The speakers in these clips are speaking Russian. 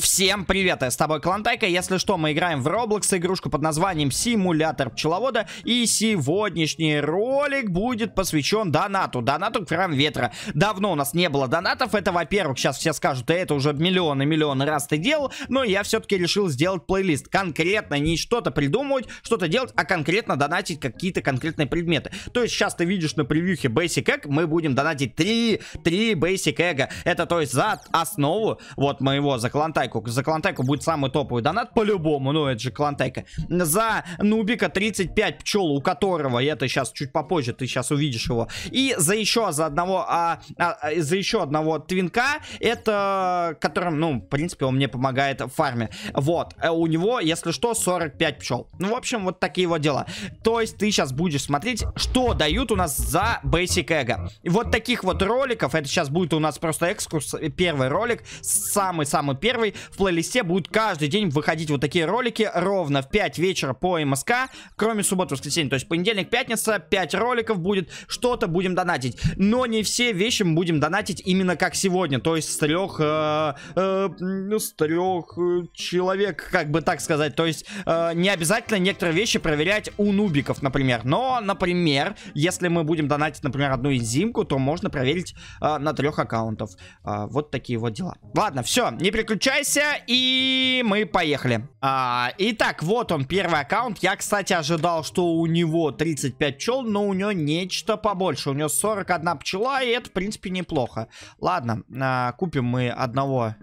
Всем привет, я с тобой Клантайка, если что, мы играем в Roblox игрушку под названием Симулятор Пчеловода И сегодняшний ролик будет посвящен донату, донату Кран Ветра Давно у нас не было донатов, это во-первых, сейчас все скажут, это уже миллионы, миллионы раз ты делал Но я все-таки решил сделать плейлист, конкретно не что-то придумывать, что-то делать, а конкретно донатить какие-то конкретные предметы То есть сейчас ты видишь на превьюхе Basic Egg, мы будем донатить 3, 3 Basic Egg Это то есть за основу, вот моего за Клантайка клантайку. За клантайку будет самый топовый донат по-любому. Ну, это же клантайка. За нубика 35 пчел, у которого, и это сейчас чуть попозже, ты сейчас увидишь его. И за еще за одного, а, а, а, за еще одного твинка, это которым, ну, в принципе, он мне помогает в фарме. Вот. Э, у него, если что, 45 пчел. Ну, в общем, вот такие вот дела. То есть ты сейчас будешь смотреть, что дают у нас за Basic Ego. И вот таких вот роликов, это сейчас будет у нас просто экскурс, э, первый ролик, самый-самый первый, в плейлисте будут каждый день выходить вот такие ролики ровно в 5 вечера по МСК, кроме субботы, воскресенья. То есть понедельник, пятница, 5 роликов будет, что-то будем донатить. Но не все вещи мы будем донатить именно как сегодня, то есть с трех, э, э, ну, с трех э, человек, как бы так сказать. То есть э, не обязательно некоторые вещи проверять у нубиков, например. Но, например, если мы будем донатить, например, одну изимку, то можно проверить э, на трех аккаунтов. Э, вот такие вот дела. Ладно, все, не переключай возвращайся, и мы поехали. А, итак, вот он, первый аккаунт. Я, кстати, ожидал, что у него 35 пчел, но у него нечто побольше. У него 41 пчела, и это, в принципе, неплохо. Ладно, а, купим мы одного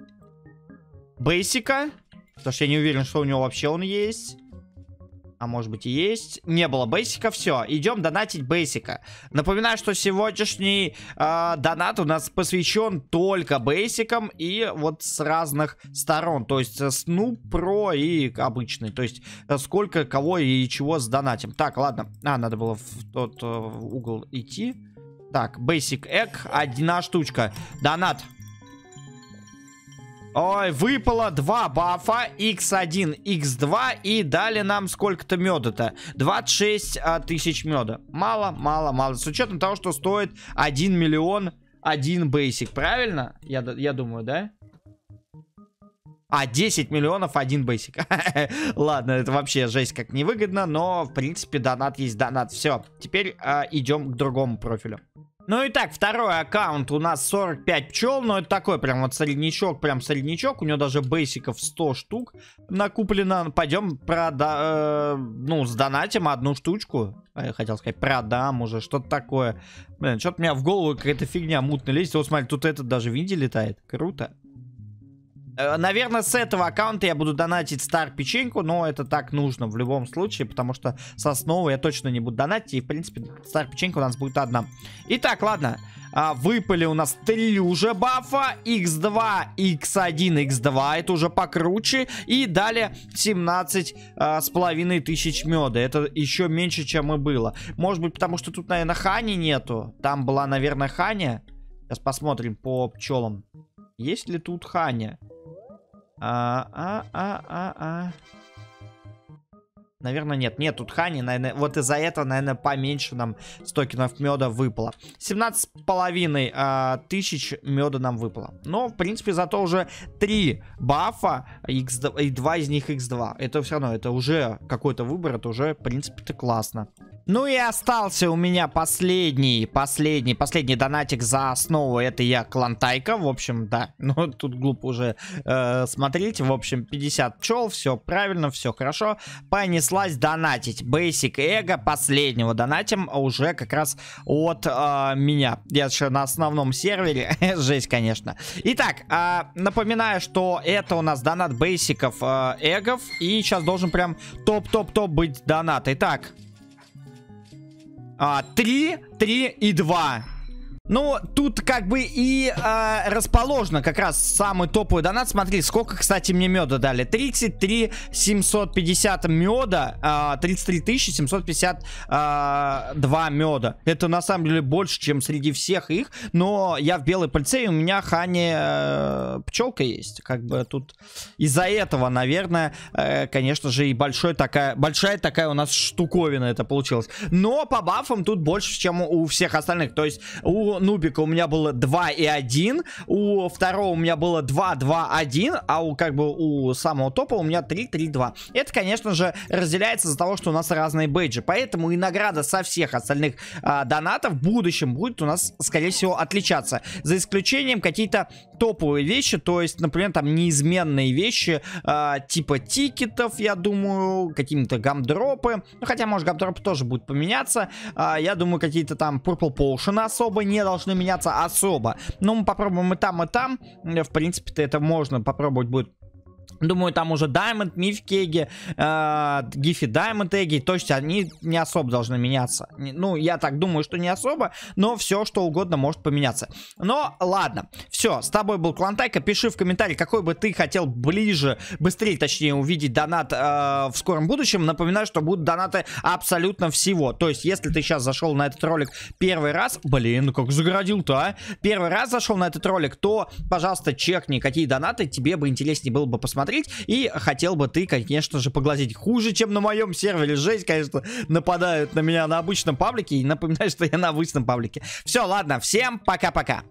бейсика. Потому что я не уверен, что у него вообще он есть. А может быть и есть. Не было бейсика. Все, идем донатить бейсика. Напоминаю, что сегодняшний э, донат у нас посвящен только бейсикам и вот с разных сторон. То есть сну э, про и обычный. То есть э, сколько кого и чего с сдонатим. Так, ладно. А, надо было в тот э, угол идти. Так, basic egg, одна штучка. Донат. Ой, выпало два бафа, x1, x2, и дали нам сколько-то меда-то. 26 а, тысяч меда. Мало, мало, мало. С учетом того, что стоит 1 миллион, 1 бейсик, правильно? Я, я думаю, да? А, 10 миллионов, один бейсик. Ладно, это вообще жесть как невыгодно, но, в принципе, донат есть донат. Все, теперь э, а, идем к другому профилю. Ну и так, второй аккаунт у нас 45 пчел, но это такой прям вот среднячок, прям среднячок. У него даже бейсиков 100 штук накуплено. Пойдем прода... Э, ну, сдонатим одну штучку. А, я хотел сказать, продам уже, что-то такое. Блин, что-то у меня в голову какая-то фигня мутная лезет. Вот смотри, тут этот даже, видите, летает. Круто. Э, наверное, с этого аккаунта я буду донатить стар печеньку, но это так нужно в любом случае, потому что с основы я точно не буду донатить, и, в принципе, стар печенька у нас будет одна. Итак, ладно, а, выпали у нас три уже бафа, x2, x1, x2, это уже покруче, и далее 17 а, с половиной тысяч меда, это еще меньше, чем и было. Может быть, потому что тут, наверное, хани нету, там была, наверное, ханя. Сейчас посмотрим по пчелам. Есть ли тут Ханя? А, а, а, а, а. Наверное, нет. Нет, тут Хани, наверное, вот из-за этого, наверное, поменьше нам стокенов меда выпало. 17,5 а, тысяч меда нам выпало. Но, в принципе, зато уже 3 бафа, X2, и 2 из них x2. Это все равно, это уже какой-то выбор, это уже, в принципе, это классно. Ну и остался у меня последний, последний, последний донатик за основу. Это я Клантайка, в общем, да. Ну, тут глупо уже э, смотреть. В общем, 50 чел, все правильно, все хорошо. Понеслась донатить. Basic Эго последнего донатим уже как раз от э, меня. Я же на основном сервере. Жесть, конечно. Итак, э, напоминаю, что это у нас донат бейсиков эгов. И сейчас должен прям топ-топ-топ быть донат. Итак а, 3, 3 и 2. Ну, тут как бы и э, расположено как раз самый топовый донат. Смотри, сколько, кстати, мне меда дали. 33 750 меда, э, 33 752 меда. Это на самом деле больше, чем среди всех их. Но я в белой пальце, и у меня Хани э, пчелка есть. Как бы тут из-за этого, наверное, э, конечно же, и большой такая, большая такая у нас штуковина это получилась. Но по бафам тут больше, чем у всех остальных. То есть у Нубика у меня было 2 и 1, у второго у меня было 2, 2, 1, а у как бы у самого топа у меня 3, 3, 2. Это, конечно же, разделяется из-за того, что у нас разные бейджи. Поэтому и награда со всех остальных а, донатов в будущем будет у нас, скорее всего, отличаться. За исключением какие-то топовые вещи, то есть, например, там неизменные вещи, а, типа тикетов, я думаю, какие-то гамдропы. Ну, хотя, может, гамдропы тоже будут поменяться. А, я думаю, какие-то там Purple Potion особо не должны меняться особо. Но ну, мы попробуем и там, и там. Э, в принципе-то это можно попробовать будет Думаю, там уже Diamond, Mythic Эги, э, Гифи Diamond Эги, то есть они не особо должны меняться. Ну, я так думаю, что не особо, но все, что угодно может поменяться. Но ладно, все, с тобой был Клантайка, пиши в комментарии, какой бы ты хотел ближе, быстрее, точнее, увидеть донат э, в скором будущем. Напоминаю, что будут донаты абсолютно всего. То есть, если ты сейчас зашел на этот ролик первый раз, блин, как загородил-то, а? Первый раз зашел на этот ролик, то, пожалуйста, чекни, какие донаты тебе бы интереснее было бы посмотреть смотреть. И хотел бы ты, конечно же, поглазить. Хуже, чем на моем сервере. Жесть, конечно, нападают на меня на обычном паблике. И напоминаю, что я на обычном паблике. Все, ладно, всем пока-пока.